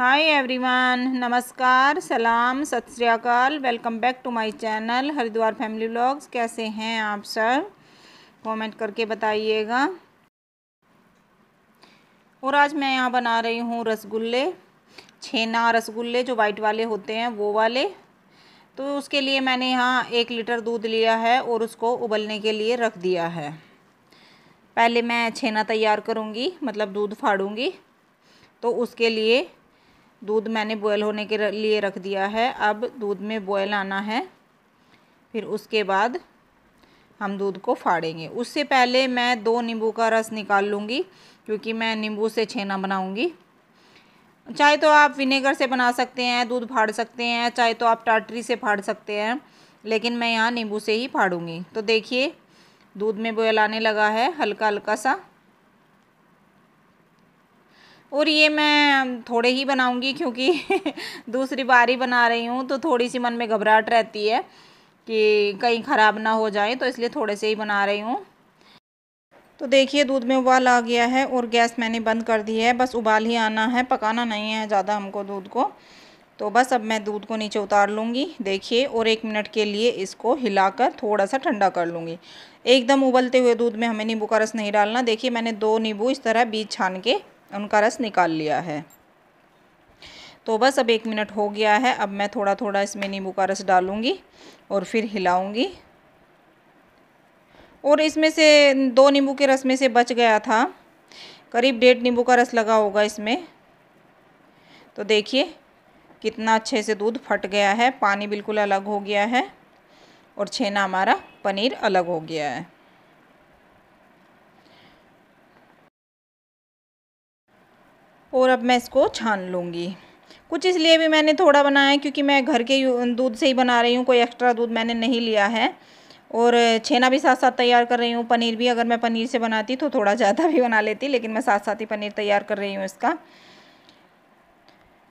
hi everyone नमस्कार सलाम सत श्रीकाल welcome back to my channel Haridwar family vlogs कैसे हैं आप सब कमेंट करके बताइएगा और आज मैं यहाँ बना रही हूँ रसगुल्ले छेना रसगुल्ले जो वाइट वाले होते हैं वो वाले तो उसके लिए मैंने यहाँ एक लीटर दूध लिया है और उसको उबलने के लिए रख दिया है पहले मैं छेना तैयार करूँगी मतलब दूध फाड़ूँगी तो उसके लिए दूध मैंने बॉयल होने के लिए रख दिया है अब दूध में बॉयल आना है फिर उसके बाद हम दूध को फाड़ेंगे उससे पहले मैं दो नींबू का रस निकाल लूँगी क्योंकि मैं नींबू से छेना बनाऊँगी चाहे तो आप विनेगर से बना सकते हैं दूध फाड़ सकते हैं चाहे तो आप टाटरी से फाड़ सकते हैं लेकिन मैं यहाँ नींबू से ही फाड़ूँगी तो देखिए दूध में बॉयल आने लगा है हल्का हल्का सा और ये मैं थोड़े ही बनाऊंगी क्योंकि दूसरी बार ही बना रही हूँ तो थोड़ी सी मन में घबराहट रहती है कि कहीं ख़राब ना हो जाए तो इसलिए थोड़े से ही बना रही हूँ तो देखिए दूध में उबाल आ गया है और गैस मैंने बंद कर दी है बस उबाल ही आना है पकाना नहीं है ज़्यादा हमको दूध को तो बस अब मैं दूध को नीचे उतार लूँगी देखिए और एक मिनट के लिए इसको हिलाकर थोड़ा सा ठंडा कर लूँगी एकदम उबलते हुए दूध में हमें नींबू का रस नहीं डालना देखिए मैंने दो नींबू इस तरह बीज छान के उनका रस निकाल लिया है तो बस अब एक मिनट हो गया है अब मैं थोड़ा थोड़ा इसमें नींबू का रस डालूँगी और फिर हिलाऊँगी और इसमें से दो नींबू के रस में से बच गया था करीब डेढ़ नींबू का रस लगा होगा इसमें तो देखिए कितना अच्छे से दूध फट गया है पानी बिल्कुल अलग हो गया है और छेना हमारा पनीर अलग हो गया है और अब मैं इसको छान लूँगी कुछ इसलिए भी मैंने थोड़ा बनाया है क्योंकि मैं घर के दूध से ही बना रही हूँ कोई एक्स्ट्रा दूध मैंने नहीं लिया है और छेना भी साथ साथ तैयार कर रही हूँ पनीर भी अगर मैं पनीर से बनाती तो थोड़ा ज़्यादा भी बना लेती लेकिन मैं साथ साथ ही पनीर तैयार कर रही हूँ इसका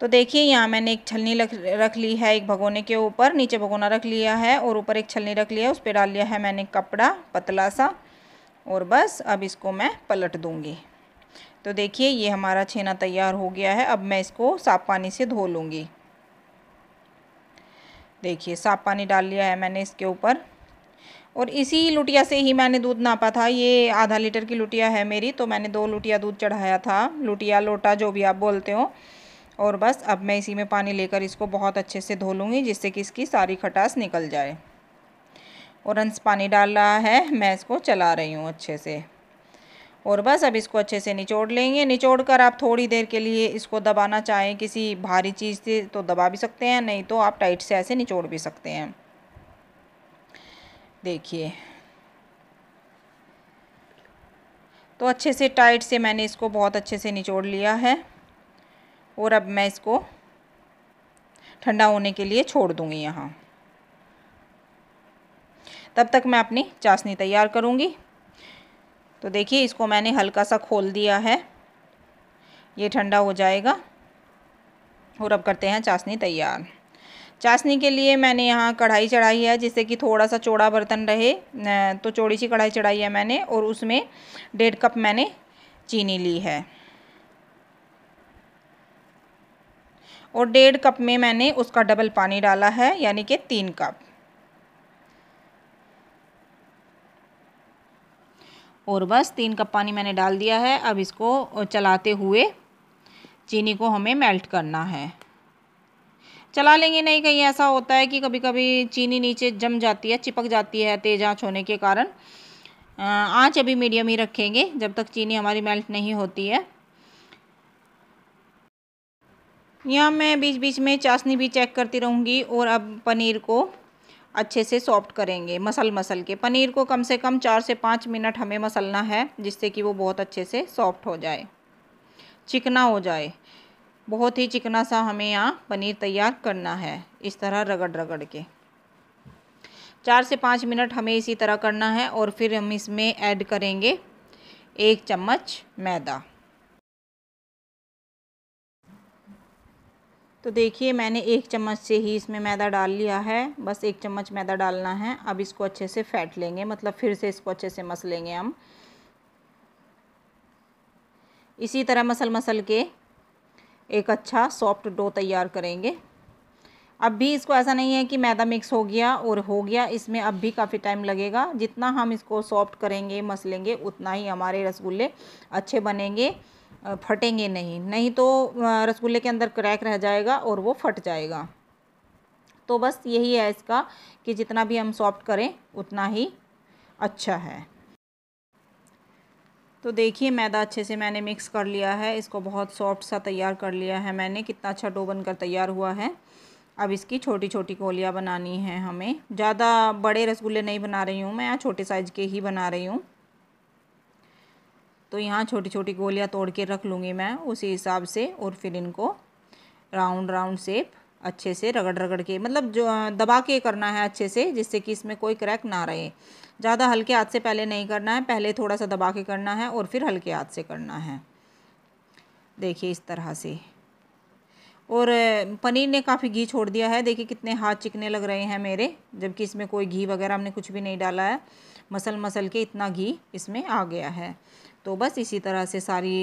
तो देखिए यहाँ मैंने एक छलनी रख ली है एक भगोने के ऊपर नीचे भगोना रख लिया है और ऊपर एक छलनी रख लिया है उस पर डाल लिया है मैंने कपड़ा पतला सा और बस अब इसको मैं पलट दूँगी तो देखिए ये हमारा छेना तैयार हो गया है अब मैं इसको साफ पानी से धो लूँगी देखिए साफ पानी डाल लिया है मैंने इसके ऊपर और इसी लुटिया से ही मैंने दूध नापा था ये आधा लीटर की लुटिया है मेरी तो मैंने दो लुटिया दूध चढ़ाया था लुटिया लोटा जो भी आप बोलते हो और बस अब मैं इसी में पानी लेकर इसको बहुत अच्छे से धो लूँगी जिससे कि इसकी सारी खटास निकल जाए और अंश पानी डाल रहा है मैं इसको चला रही हूँ अच्छे से और बस अब इसको अच्छे से निचोड़ लेंगे निचोड़ कर आप थोड़ी देर के लिए इसको दबाना चाहें किसी भारी चीज़ से तो दबा भी सकते हैं नहीं तो आप टाइट से ऐसे निचोड़ भी सकते हैं देखिए तो अच्छे से टाइट से मैंने इसको बहुत अच्छे से निचोड़ लिया है और अब मैं इसको ठंडा होने के लिए छोड़ दूँगी यहाँ तब तक मैं अपनी चाशनी तैयार करूँगी तो देखिए इसको मैंने हल्का सा खोल दिया है ये ठंडा हो जाएगा और अब करते हैं चाशनी तैयार चाशनी के लिए मैंने यहाँ कढ़ाई चढ़ाई है जिससे कि थोड़ा सा चौड़ा बर्तन रहे तो चौड़ी सी कढ़ाई चढ़ाई है मैंने और उसमें डेढ़ कप मैंने चीनी ली है और डेढ़ कप में मैंने उसका डबल पानी डाला है यानी कि तीन कप और बस तीन कप पानी मैंने डाल दिया है अब इसको चलाते हुए चीनी को हमें मेल्ट करना है चला लेंगे नहीं कहीं ऐसा होता है कि कभी कभी चीनी नीचे जम जाती है चिपक जाती है तेज आँच होने के कारण आँच अभी मीडियम ही रखेंगे जब तक चीनी हमारी मेल्ट नहीं होती है यहाँ मैं बीच बीच में चाशनी भी चेक करती रहूँगी और अब पनीर को अच्छे से सॉफ्ट करेंगे मसल मसल के पनीर को कम से कम चार से पाँच मिनट हमें मसलना है जिससे कि वो बहुत अच्छे से सॉफ्ट हो जाए चिकना हो जाए बहुत ही चिकना सा हमें यहाँ पनीर तैयार करना है इस तरह रगड़ रगड़ के चार से पाँच मिनट हमें इसी तरह करना है और फिर हम इसमें ऐड करेंगे एक चम्मच मैदा तो देखिए मैंने एक चम्मच से ही इसमें मैदा डाल लिया है बस एक चम्मच मैदा डालना है अब इसको अच्छे से फैट लेंगे मतलब फिर से इसको अच्छे से मस लेंगे हम इसी तरह मसल मसल के एक अच्छा सॉफ्ट डो तैयार करेंगे अब भी इसको ऐसा नहीं है कि मैदा मिक्स हो गया और हो गया इसमें अब भी काफ़ी टाइम लगेगा जितना हम इसको सॉफ्ट करेंगे मसलेंगे उतना ही हमारे रसगुल्ले अच्छे बनेंगे फटेंगे नहीं नहीं तो रसगुल्ले के अंदर क्रैक रह जाएगा और वो फट जाएगा तो बस यही है इसका कि जितना भी हम सॉफ्ट करें उतना ही अच्छा है तो देखिए मैदा अच्छे से मैंने मिक्स कर लिया है इसको बहुत सॉफ्ट सा तैयार कर लिया है मैंने कितना अच्छा डो बनकर तैयार हुआ है अब इसकी छोटी छोटी गोलियाँ बनानी है हमें ज़्यादा बड़े रसगुल्ले नहीं बना रही हूँ मैं यहाँ छोटे साइज़ के ही बना रही हूँ तो यहाँ छोटी छोटी गोलियाँ तोड़ के रख लूँगी मैं उसी हिसाब से और फिर इनको राउंड राउंड शेप अच्छे से रगड़ रगड़ के मतलब जो दबा के करना है अच्छे से जिससे कि इसमें कोई क्रैक ना रहे ज़्यादा हल्के हाथ से पहले नहीं करना है पहले थोड़ा सा दबा के करना है और फिर हल्के हाथ से करना है देखिए इस तरह से और पनीर ने काफ़ी घी छोड़ दिया है देखिए कितने हाथ चिकने लग रहे हैं मेरे जबकि इसमें कोई घी वगैरह हमने कुछ भी नहीं डाला है मसल मसल के इतना घी इसमें आ गया है तो बस इसी तरह से सारी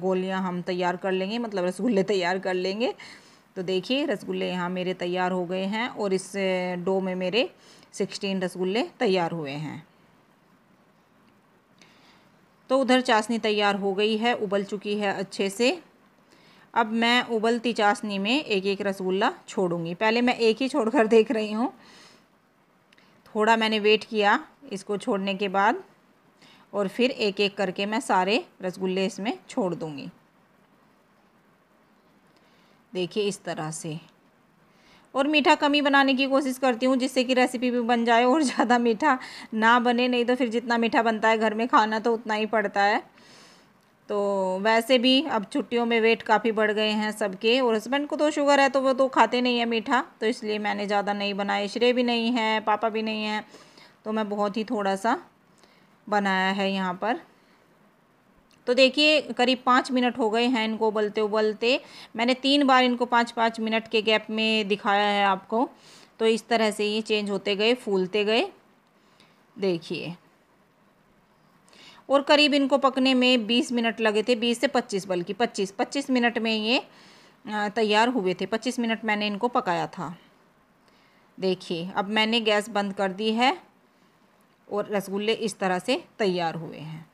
गोलियां हम तैयार कर लेंगे मतलब रसगुल्ले तैयार कर लेंगे तो देखिए रसगुल्ले यहाँ मेरे तैयार हो गए हैं और इस डो में मेरे सिक्सटीन रसगुल्ले तैयार हुए हैं तो उधर चाशनी तैयार हो गई है उबल चुकी है अच्छे से अब मैं उबलती चाशनी में एक एक रसगुल्ला छोड़ूंगी पहले मैं एक ही छोड़कर देख रही हूँ थोड़ा मैंने वेट किया इसको छोड़ने के बाद और फिर एक एक करके मैं सारे रसगुल्ले इसमें छोड़ दूँगी देखिए इस तरह से और मीठा कमी बनाने की कोशिश करती हूँ जिससे कि रेसिपी भी बन जाए और ज़्यादा मीठा ना बने नहीं तो फिर जितना मीठा बनता है घर में खाना तो उतना ही पड़ता है तो वैसे भी अब छुट्टियों में वेट काफ़ी बढ़ गए हैं सबके और हस्बैंड को तो शुगर है तो वो तो खाते नहीं है मीठा तो इसलिए मैंने ज़्यादा नहीं बनाए श्रेय भी नहीं है पापा भी नहीं है तो मैं बहुत ही थोड़ा सा बनाया है यहाँ पर तो देखिए करीब पाँच मिनट हो गए हैं इनको उबलते उबलते मैंने तीन बार इनको पाँच पाँच मिनट के गैप में दिखाया है आपको तो इस तरह से ये चेंज होते गए फूलते गए देखिए और करीब इनको पकने में बीस मिनट लगे थे बीस से पच्चीस बल्कि पच्चीस पच्चीस मिनट में ये तैयार हुए थे पच्चीस मिनट मैंने इनको पकाया था देखिए अब मैंने गैस बंद कर दी है और रसगुल्ले इस तरह से तैयार हुए हैं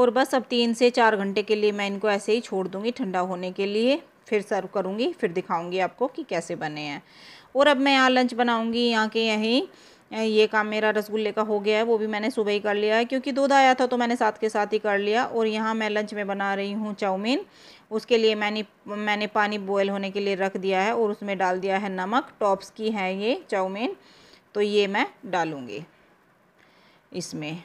और बस अब तीन से चार घंटे के लिए मैं इनको ऐसे ही छोड़ दूँगी ठंडा होने के लिए फिर सर्व करूँगी फिर दिखाऊँगी आपको कि कैसे बने हैं और अब मैं यहाँ लंच बनाऊँगी यहाँ के यहीं ये काम मेरा रसगुल्ले का हो गया है वो भी मैंने सुबह ही कर लिया है क्योंकि दूध आया था तो मैंने साथ के साथ ही कर लिया और यहाँ मैं लंच में बना रही हूँ चाउमीन उसके लिए मैंने मैंने पानी बॉयल होने के लिए रख दिया है और उसमें डाल दिया है नमक टॉप्स की है ये चाउमीन तो ये मैं डालूँगी इसमें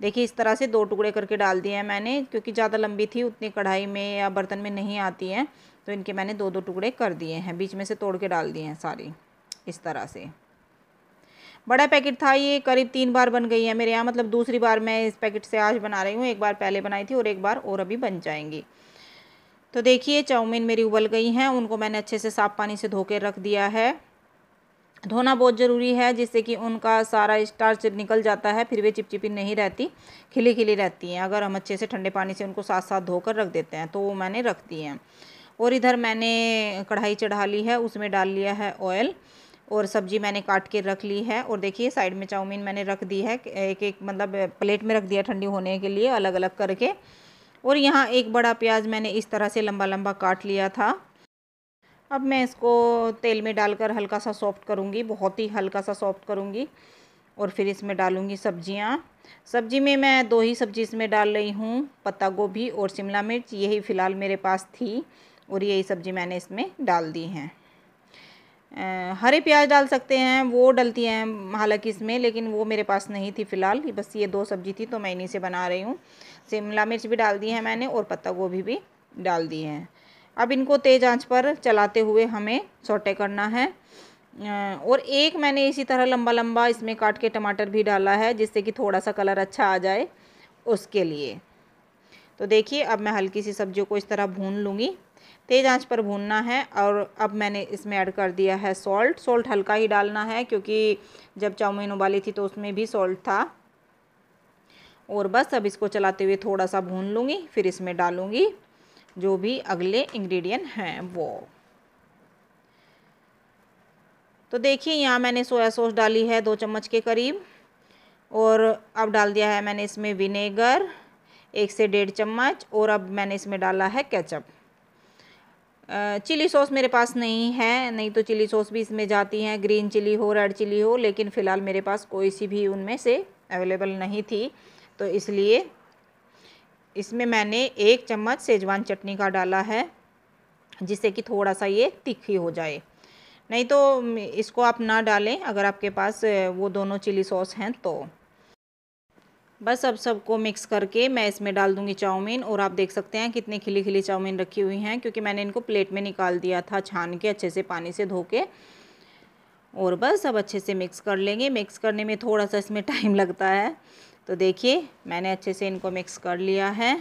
देखिए इस तरह से दो टुकड़े करके डाल दिए हैं मैंने क्योंकि ज़्यादा लंबी थी उतनी कढ़ाई में या बर्तन में नहीं आती हैं तो इनके मैंने दो दो टुकड़े कर दिए हैं बीच में से तोड़ के डाल दिए हैं सारी इस तरह से बड़ा पैकेट था ये करीब तीन बार बन गई है मेरे यहाँ मतलब दूसरी बार मैं इस पैकेट से आज बना रही हूँ एक बार पहले बनाई थी और एक बार और अभी बन जाएंगी तो देखिए चाउमीन मेरी उबल गई हैं उनको मैंने अच्छे से साफ़ पानी से धो के रख दिया है धोना बहुत ज़रूरी है जिससे कि उनका सारा स्टार्च निकल जाता है फिर वे चिपचिपी नहीं रहती खिली खिली रहती हैं अगर हम अच्छे से ठंडे पानी से उनको साथ साथ धोकर रख देते हैं तो वो मैंने रख दी हैं और इधर मैंने कढ़ाई चढ़ा ली है उसमें डाल लिया है ऑयल और सब्जी मैंने काट के रख ली है और देखिए साइड में चाउमीन मैंने रख दी है एक एक मतलब प्लेट में रख दिया ठंडी होने के लिए अलग अलग करके और यहाँ एक बड़ा प्याज मैंने इस तरह से लंबा लंबा काट लिया था अब मैं इसको तेल में डालकर हल्का सा सॉफ्ट करूँगी बहुत ही हल्का सा सॉफ्ट करूँगी और फिर इसमें डालूँगी सब्जियाँ सब्जी में मैं दो ही सब्जी इसमें डाल रही हूँ पत्ता गोभी और शिमला मिर्च यही फ़िलहाल मेरे पास थी और यही सब्ज़ी मैंने इसमें डाल दी हैं हरे प्याज डाल सकते हैं वो डलती हैं हालांकि इसमें लेकिन वो मेरे पास नहीं थी फ़िलहाल बस ये दो सब्ज़ी थी तो मैं इन्हीं से बना रही हूँ शिमला मिर्च भी डाल दी है मैंने और पत्ता गोभी भी डाल दी है अब इनको तेज़ आंच पर चलाते हुए हमें सोटे करना है और एक मैंने इसी तरह लंबा लंबा इसमें काट के टमाटर भी डाला है जिससे कि थोड़ा सा कलर अच्छा आ जाए उसके लिए तो देखिए अब मैं हल्की सी सब्जियों को इस तरह भून लूँगी तेज़ आंच पर भूनना है और अब मैंने इसमें ऐड कर दिया है सॉल्ट सॉल्ट हल्का ही डालना है क्योंकि जब चाउमीन उबाली थी तो उसमें भी सॉल्ट था और बस अब इसको चलाते हुए थोड़ा सा भून लूँगी फिर इसमें डालूँगी जो भी अगले इंग्रेडिएंट हैं वो तो देखिए यहाँ मैंने सोया सॉस डाली है दो चम्मच के करीब और अब डाल दिया है मैंने इसमें विनेगर एक से डेढ़ चम्मच और अब मैंने इसमें डाला है केचप चिली सॉस मेरे पास नहीं है नहीं तो चिली सॉस भी इसमें जाती हैं ग्रीन चिली हो रेड चिली हो लेकिन फ़िलहाल मेरे पास कोई सी भी उनमें से अवेलेबल नहीं थी तो इसलिए इसमें मैंने एक चम्मच सेजवान चटनी का डाला है जिससे कि थोड़ा सा ये तीखी हो जाए नहीं तो इसको आप ना डालें अगर आपके पास वो दोनों चिली सॉस हैं तो बस अब सबको मिक्स करके मैं इसमें डाल दूंगी चाउमीन और आप देख सकते हैं कितने खिली खिली चाउमीन रखी हुई हैं क्योंकि मैंने इनको प्लेट में निकाल दिया था छान के अच्छे से पानी से धो के और बस अब अच्छे से मिक्स कर लेंगे मिक्स करने में थोड़ा सा इसमें टाइम लगता है तो देखिए मैंने अच्छे से इनको मिक्स कर लिया है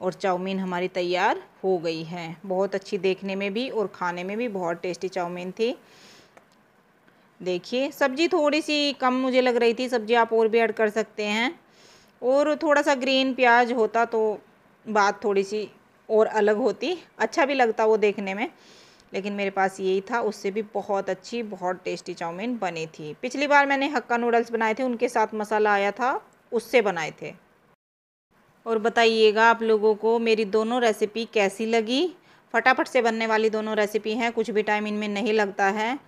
और चाउमीन हमारी तैयार हो गई है बहुत अच्छी देखने में भी और खाने में भी बहुत टेस्टी चाउमीन थी देखिए सब्ज़ी थोड़ी सी कम मुझे लग रही थी सब्ज़ी आप और भी ऐड कर सकते हैं और थोड़ा सा ग्रीन प्याज होता तो बात थोड़ी सी और अलग होती अच्छा भी लगता वो देखने में लेकिन मेरे पास यही था उससे भी बहुत अच्छी बहुत टेस्टी चाउमीन बनी थी पिछली बार मैंने हक्का नूडल्स बनाए थे उनके साथ मसाला आया था उससे बनाए थे और बताइएगा आप लोगों को मेरी दोनों रेसिपी कैसी लगी फटाफट से बनने वाली दोनों रेसिपी हैं कुछ भी टाइम इनमें नहीं लगता है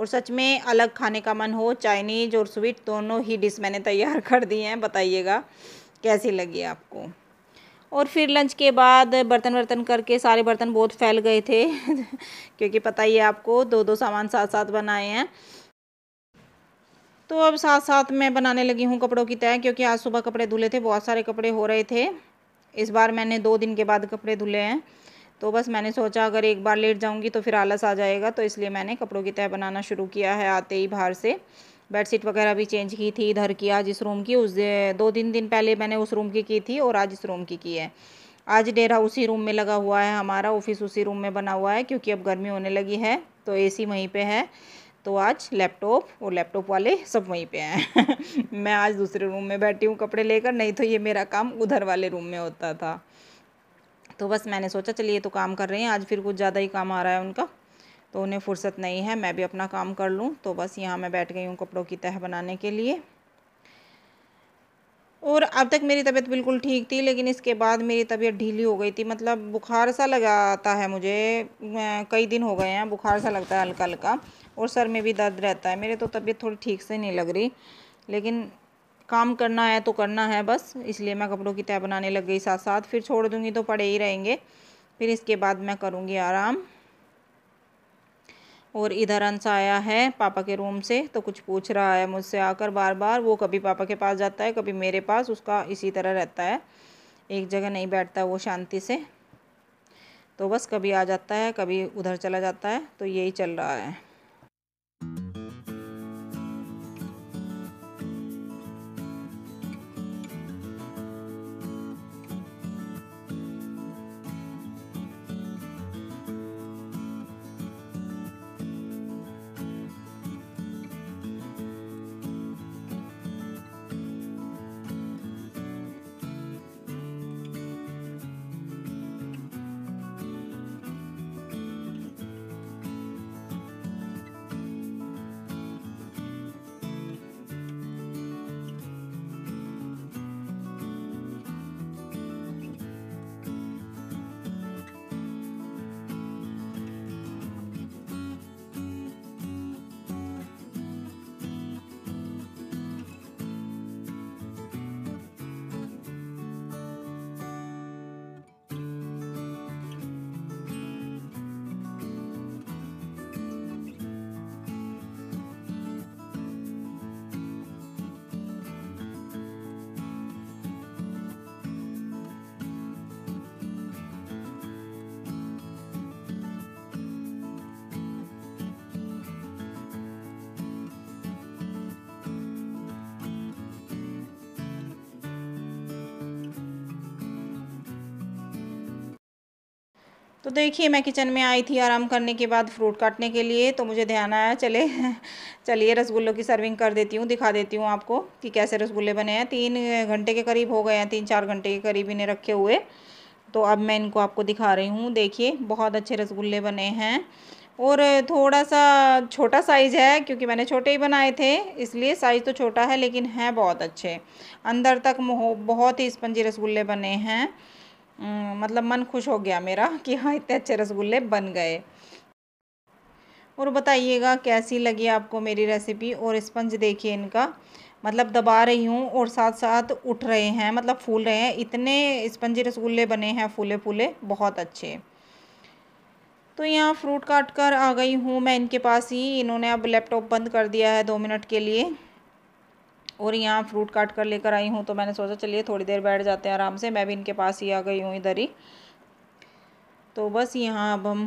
और सच में अलग खाने का मन हो चाइनीज़ और स्वीट दोनों ही डिश मैंने तैयार कर दी हैं बताइएगा कैसी लगी आपको और फिर लंच के बाद बर्तन वर्तन करके सारे बर्तन बहुत फैल गए थे क्योंकि पता ही है आपको दो दो सामान साथ साथ बनाए हैं तो अब साथ साथ मैं बनाने लगी हूँ कपड़ों की तय क्योंकि आज सुबह कपड़े धुले थे बहुत सारे कपड़े हो रहे थे इस बार मैंने दो दिन के बाद कपड़े धुले हैं तो बस मैंने सोचा अगर एक बार लेट जाऊँगी तो फिर आलस आ जाएगा तो इसलिए मैंने कपड़ों की तय बनाना शुरू किया है आते ही बाहर से बेडशीट वगैरह भी चेंज की थी इधर की आज इस रूम की उस दो तीन दिन पहले मैंने उस रूम की की थी और आज इस रूम की की है आज डेरा उसी रूम में लगा हुआ है हमारा ऑफिस उसी रूम में बना हुआ है क्योंकि अब गर्मी होने लगी है तो एसी वहीं पे है तो आज लैपटॉप और लैपटॉप वाले सब वहीं पे हैं मैं आज दूसरे रूम में बैठी हूँ कपड़े लेकर नहीं तो ये मेरा काम उधर वाले रूम में होता था तो बस मैंने सोचा चलिए तो काम कर रहे हैं आज फिर कुछ ज़्यादा ही काम आ रहा है उनका तो उन्हें फुर्सत नहीं है मैं भी अपना काम कर लूँ तो बस यहाँ मैं बैठ गई हूँ कपड़ों की तह बनाने के लिए और अब तक मेरी तबीयत बिल्कुल ठीक थी लेकिन इसके बाद मेरी तबीयत ढीली हो गई थी मतलब बुखार सा लगाता है मुझे कई दिन हो गए हैं बुखार सा लगता है हल्का हल्का और सर में भी दर्द रहता है मेरे तो तबीयत थोड़ी ठीक से नहीं लग रही लेकिन काम करना है तो करना है बस इसलिए मैं कपड़ों की तय बनाने लग गई साथ साथ फिर छोड़ दूँगी तो पड़े ही रहेंगे फिर इसके बाद मैं करूँगी आराम और इधर अंश आया है पापा के रूम से तो कुछ पूछ रहा है मुझसे आकर बार बार वो कभी पापा के पास जाता है कभी मेरे पास उसका इसी तरह रहता है एक जगह नहीं बैठता वो शांति से तो बस कभी आ जाता है कभी उधर चला जाता है तो यही चल रहा है तो देखिए मैं किचन में आई थी आराम करने के बाद फ्रूट काटने के लिए तो मुझे ध्यान आया चले चलिए रसगुल्लों की सर्विंग कर देती हूँ दिखा देती हूँ आपको कि कैसे रसगुल्ले बने हैं तीन घंटे के करीब हो गए हैं तीन चार घंटे के करीब इन्हें रखे हुए तो अब मैं इनको आपको दिखा रही हूँ देखिए बहुत अच्छे रसगुल्ले बने हैं और थोड़ा सा छोटा साइज़ है क्योंकि मैंने छोटे ही बनाए थे इसलिए साइज़ तो छोटा है लेकिन हैं बहुत अच्छे अंदर तक बहुत ही स्पंजी रसगुल्ले बने हैं हम्म, मतलब मन खुश हो गया मेरा कि हाँ इतने अच्छे रसगुल्ले बन गए और बताइएगा कैसी लगी आपको मेरी रेसिपी और स्पंज देखिए इनका मतलब दबा रही हूँ और साथ साथ उठ रहे हैं मतलब फूल रहे हैं इतने स्पंजी रसगुल्ले बने हैं फूले फूले बहुत अच्छे तो यहाँ फ्रूट काट कर आ गई हूँ मैं इनके पास ही इन्होंने अब लैपटॉप बंद कर दिया है दो मिनट के लिए और यहाँ फ्रूट काट कर लेकर आई हूँ तो मैंने सोचा चलिए थोड़ी देर बैठ जाते हैं आराम से मैं भी इनके पास ही आ गई हूँ इधर ही तो बस यहाँ अब हम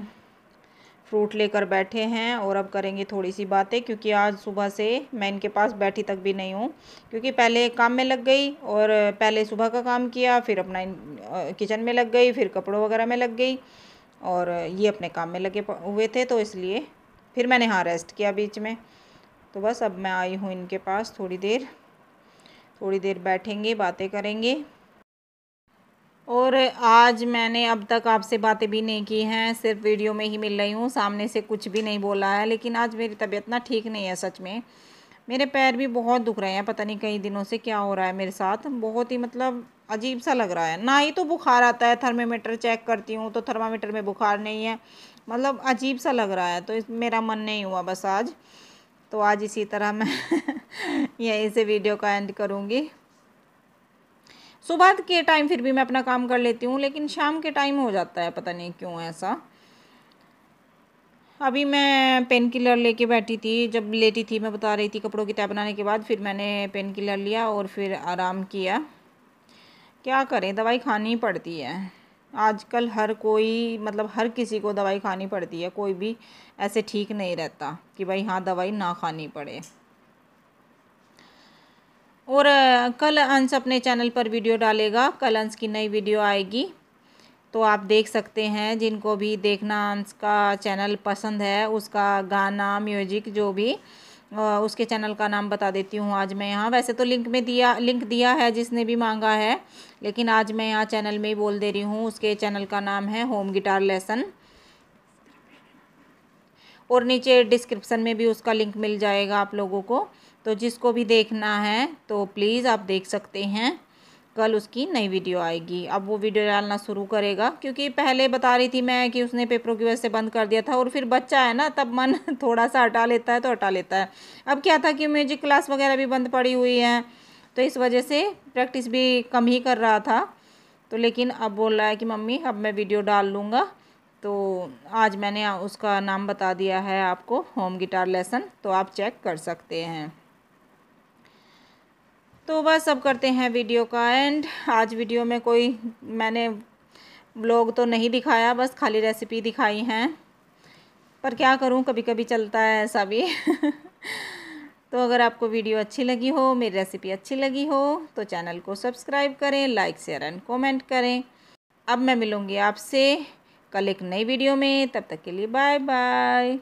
फ्रूट लेकर बैठे हैं और अब करेंगे थोड़ी सी बातें क्योंकि आज सुबह से मैं इनके पास बैठी तक भी नहीं हूँ क्योंकि पहले काम में लग गई और पहले सुबह का काम किया फिर अपना किचन में लग गई फिर कपड़ों वगैरह में लग गई और ये अपने काम में लगे हुए थे तो इसलिए फिर मैंने हाँ रेस्ट किया बीच में तो बस अब मैं आई हूँ इनके पास थोड़ी देर थोड़ी देर बैठेंगे बातें करेंगे और आज मैंने अब तक आपसे बातें भी नहीं की हैं सिर्फ वीडियो में ही मिल रही हूँ सामने से कुछ भी नहीं बोला है लेकिन आज मेरी तबीयत ना ठीक नहीं है सच में मेरे पैर भी बहुत दुख रहे हैं पता नहीं कई दिनों से क्या हो रहा है मेरे साथ बहुत ही मतलब अजीब सा लग रहा है ना ही तो बुखार आता है थर्मामीटर चेक करती हूँ तो थर्मामीटर में बुखार नहीं है मतलब अजीब सा लग रहा है तो मेरा मन नहीं हुआ बस आज तो आज इसी तरह मैं यहीं से वीडियो का एंड करूँगी सुबह के टाइम फिर भी मैं अपना काम कर लेती हूँ लेकिन शाम के टाइम हो जाता है पता नहीं क्यों ऐसा अभी मैं पेन किलर लेके बैठी थी जब लेटी थी मैं बता रही थी कपड़ों की तय बनाने के बाद फिर मैंने पेन किलर लिया और फिर आराम किया क्या करें दवाई खानी पड़ती है आजकल हर कोई मतलब हर किसी को दवाई खानी पड़ती है कोई भी ऐसे ठीक नहीं रहता कि भाई हाँ दवाई ना खानी पड़े और कल अंश अपने चैनल पर वीडियो डालेगा कल अंश की नई वीडियो आएगी तो आप देख सकते हैं जिनको भी देखना अंश का चैनल पसंद है उसका गाना म्यूजिक जो भी उसके चैनल का नाम बता देती हूँ आज मैं यहाँ वैसे तो लिंक में दिया लिंक दिया है जिसने भी मांगा है लेकिन आज मैं यहाँ चैनल में ही बोल दे रही हूँ उसके चैनल का नाम है होम गिटार लेसन और नीचे डिस्क्रिप्सन में भी उसका लिंक मिल जाएगा आप लोगों को तो जिसको भी देखना है तो प्लीज़ आप देख सकते हैं कल उसकी नई वीडियो आएगी अब वो वीडियो डालना शुरू करेगा क्योंकि पहले बता रही थी मैं कि उसने पेपरों की वजह से बंद कर दिया था और फिर बच्चा है ना तब मन थोड़ा सा हटा लेता है तो हटा लेता है अब क्या था कि म्यूजिक क्लास वगैरह भी बंद पड़ी हुई है तो इस वजह से प्रैक्टिस भी कम ही कर रहा था तो लेकिन अब बोल रहा है कि मम्मी अब मैं वीडियो डाल लूँगा तो आज मैंने उसका नाम बता दिया है आपको होम गिटार लेसन तो आप चेक कर सकते हैं तो बस अब करते हैं वीडियो का एंड आज वीडियो में कोई मैंने ब्लॉग तो नहीं दिखाया बस खाली रेसिपी दिखाई हैं पर क्या करूं कभी कभी चलता है ऐसा भी तो अगर आपको वीडियो अच्छी लगी हो मेरी रेसिपी अच्छी लगी हो तो चैनल को सब्सक्राइब करें लाइक शेयर एंड कमेंट करें अब मैं मिलूँगी आपसे कल एक नई वीडियो में तब तक के लिए बाय बाय